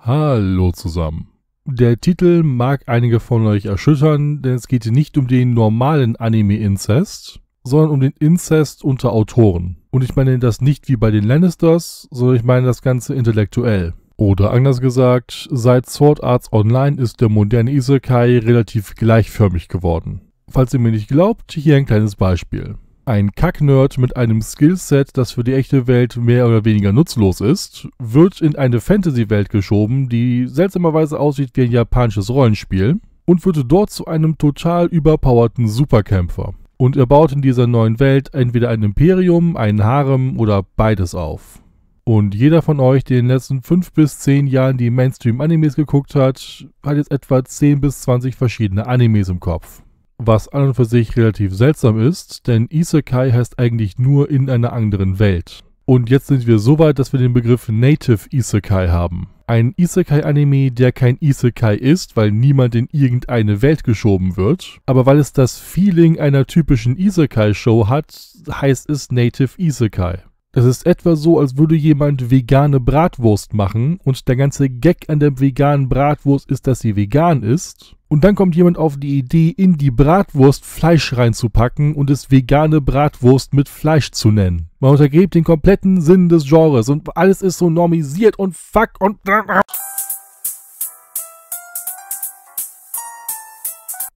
Hallo zusammen. Der Titel mag einige von euch erschüttern, denn es geht nicht um den normalen Anime-Inzest, sondern um den Inzest unter Autoren. Und ich meine das nicht wie bei den Lannisters, sondern ich meine das Ganze intellektuell. Oder anders gesagt, seit Sword Arts Online ist der moderne Isekai relativ gleichförmig geworden. Falls ihr mir nicht glaubt, hier ein kleines Beispiel. Ein Kacknerd mit einem Skillset, das für die echte Welt mehr oder weniger nutzlos ist, wird in eine Fantasy-Welt geschoben, die seltsamerweise aussieht wie ein japanisches Rollenspiel und wird dort zu einem total überpowerten Superkämpfer. Und er baut in dieser neuen Welt entweder ein Imperium, einen Harem oder beides auf. Und jeder von euch, der in den letzten 5 bis 10 Jahren die Mainstream-Animes geguckt hat, hat jetzt etwa 10 bis 20 verschiedene Animes im Kopf. Was an und für sich relativ seltsam ist, denn Isekai heißt eigentlich nur in einer anderen Welt. Und jetzt sind wir so weit, dass wir den Begriff Native Isekai haben. Ein Isekai-Anime, der kein Isekai ist, weil niemand in irgendeine Welt geschoben wird, aber weil es das Feeling einer typischen Isekai-Show hat, heißt es Native Isekai. Es ist etwa so, als würde jemand vegane Bratwurst machen und der ganze Gag an der veganen Bratwurst ist, dass sie vegan ist. Und dann kommt jemand auf die Idee, in die Bratwurst Fleisch reinzupacken und es vegane Bratwurst mit Fleisch zu nennen. Man untergräbt den kompletten Sinn des Genres und alles ist so normisiert und fuck und...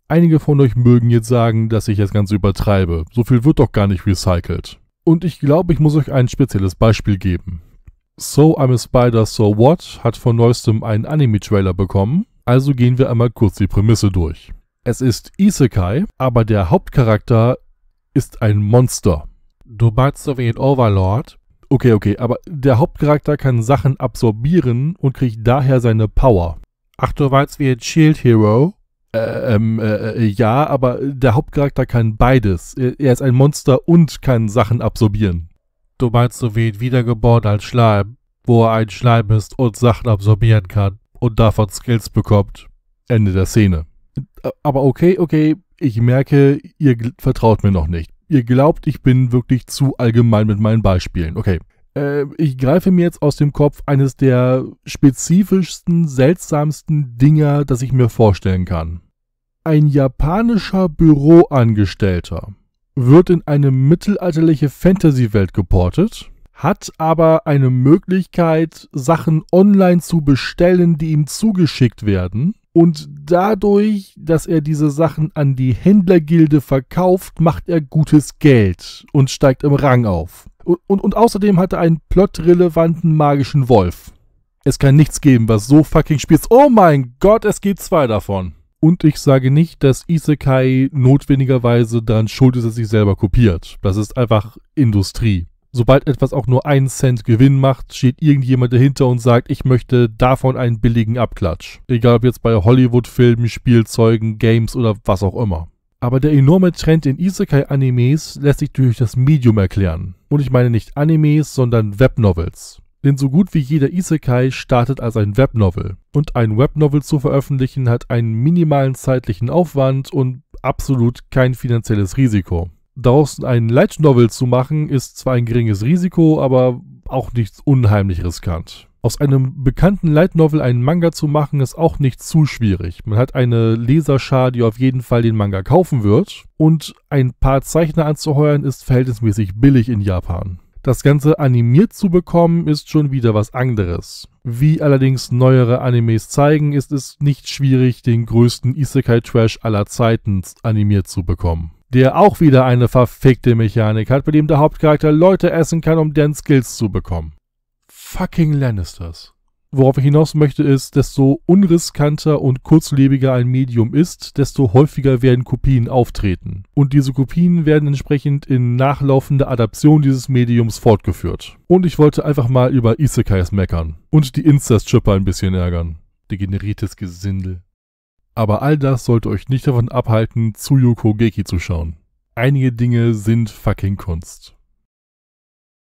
Einige von euch mögen jetzt sagen, dass ich das Ganze übertreibe. So viel wird doch gar nicht recycelt. Und ich glaube, ich muss euch ein spezielles Beispiel geben. So I'm a Spider, So What hat von neuestem einen Anime-Trailer bekommen, also gehen wir einmal kurz die Prämisse durch. Es ist Isekai, aber der Hauptcharakter ist ein Monster. Du meinst so wie ein Overlord? Okay, okay, aber der Hauptcharakter kann Sachen absorbieren und kriegt daher seine Power. Ach, du meinst wie ein Shield Hero? Äh, ähm, äh, äh, ja, aber der Hauptcharakter kann beides. Er ist ein Monster und kann Sachen absorbieren. Du meinst so wie Wiedergeboren als Schleim, wo er ein Schleim ist und Sachen absorbieren kann und davon Skills bekommt. Ende der Szene. Äh, aber okay, okay, ich merke, ihr vertraut mir noch nicht. Ihr glaubt, ich bin wirklich zu allgemein mit meinen Beispielen. Okay. Ähm, ich greife mir jetzt aus dem Kopf eines der spezifischsten, seltsamsten Dinger, das ich mir vorstellen kann. Ein japanischer Büroangestellter wird in eine mittelalterliche Fantasy-Welt geportet, hat aber eine Möglichkeit, Sachen online zu bestellen, die ihm zugeschickt werden. Und dadurch, dass er diese Sachen an die Händlergilde verkauft, macht er gutes Geld und steigt im Rang auf. Und, und, und außerdem hat er einen plotrelevanten magischen Wolf. Es kann nichts geben, was so fucking spielt. Oh mein Gott, es gibt zwei davon. Und ich sage nicht, dass Isekai notwendigerweise daran schuld ist, dass sich selber kopiert. Das ist einfach Industrie. Sobald etwas auch nur einen Cent Gewinn macht, steht irgendjemand dahinter und sagt, ich möchte davon einen billigen Abklatsch. Egal ob jetzt bei Hollywood-Filmen, Spielzeugen, Games oder was auch immer. Aber der enorme Trend in Isekai-Animes lässt sich durch das Medium erklären. Und ich meine nicht Animes, sondern Webnovels. Denn so gut wie jeder Isekai startet als ein Webnovel. Und ein Webnovel zu veröffentlichen hat einen minimalen zeitlichen Aufwand und absolut kein finanzielles Risiko. Daraus ein Light Novel zu machen, ist zwar ein geringes Risiko, aber auch nichts unheimlich riskant. Aus einem bekannten Light Novel einen Manga zu machen, ist auch nicht zu schwierig. Man hat eine Leserschar, die auf jeden Fall den Manga kaufen wird. Und ein paar Zeichner anzuheuern, ist verhältnismäßig billig in Japan. Das Ganze animiert zu bekommen, ist schon wieder was anderes. Wie allerdings neuere Animes zeigen, ist es nicht schwierig, den größten Isekai-Trash aller Zeiten animiert zu bekommen. Der auch wieder eine verfickte Mechanik hat, bei dem der Hauptcharakter Leute essen kann, um deren Skills zu bekommen. Fucking Lannisters. Worauf ich hinaus möchte ist, desto unriskanter und kurzlebiger ein Medium ist, desto häufiger werden Kopien auftreten. Und diese Kopien werden entsprechend in nachlaufender Adaption dieses Mediums fortgeführt. Und ich wollte einfach mal über Isekais meckern und die Insta-Stripper ein bisschen ärgern. Degeneriertes Gesindel. Aber all das sollte euch nicht davon abhalten, Tsuyoko Geki zu schauen. Einige Dinge sind fucking Kunst.